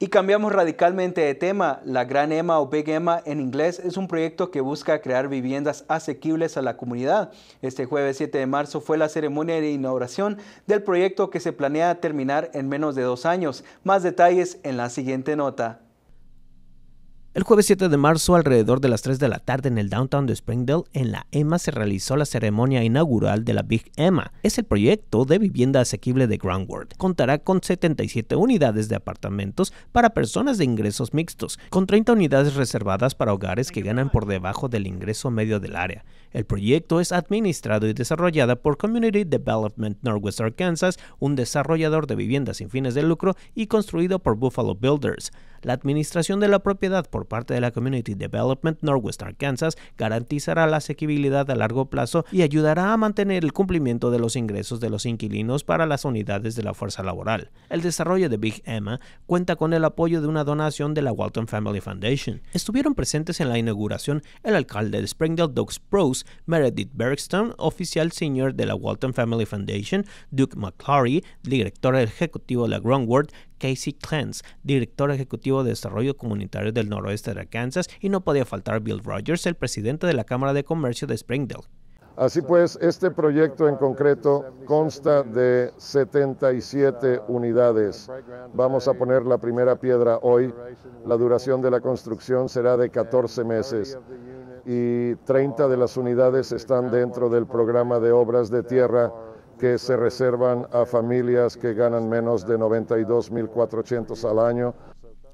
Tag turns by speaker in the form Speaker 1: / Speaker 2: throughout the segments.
Speaker 1: Y cambiamos radicalmente de tema. La Gran Emma o Big Emma en inglés es un proyecto que busca crear viviendas asequibles a la comunidad. Este jueves 7 de marzo fue la ceremonia de inauguración del proyecto que se planea terminar en menos de dos años. Más detalles en la siguiente nota.
Speaker 2: El jueves 7 de marzo, alrededor de las 3 de la tarde en el downtown de Springdale, en la EMA se realizó la ceremonia inaugural de la Big EMA. Es el proyecto de vivienda asequible de World. Contará con 77 unidades de apartamentos para personas de ingresos mixtos, con 30 unidades reservadas para hogares que ganan por debajo del ingreso medio del área. El proyecto es administrado y desarrollado por Community Development Northwest Arkansas, un desarrollador de viviendas sin fines de lucro, y construido por Buffalo Builders. La administración de la propiedad por parte de la Community Development Northwest Arkansas garantizará la asequibilidad a largo plazo y ayudará a mantener el cumplimiento de los ingresos de los inquilinos para las unidades de la fuerza laboral. El desarrollo de Big Emma cuenta con el apoyo de una donación de la Walton Family Foundation. Estuvieron presentes en la inauguración el alcalde de Springdale, Doug Pros, Meredith Bergstrom, oficial senior de la Walton Family Foundation, Duke McClary, director ejecutivo de la Groundwork, Casey Clance, director ejecutivo de Desarrollo Comunitario del Noroeste de Kansas, y no podía faltar Bill Rogers, el presidente de la Cámara de Comercio de Springdale.
Speaker 3: Así pues, este proyecto en concreto consta de 77 unidades. Vamos a poner la primera piedra hoy. La duración de la construcción será de 14 meses y 30 de las unidades están dentro del programa de obras de tierra que se reservan a familias que ganan menos de 92.400 al año.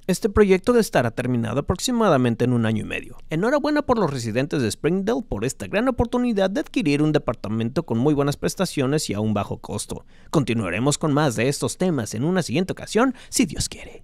Speaker 2: Este proyecto estará terminado aproximadamente en un año y medio. Enhorabuena por los residentes de Springdale por esta gran oportunidad de adquirir un departamento con muy buenas prestaciones y a un bajo costo. Continuaremos con más de estos temas en una siguiente ocasión, si Dios quiere.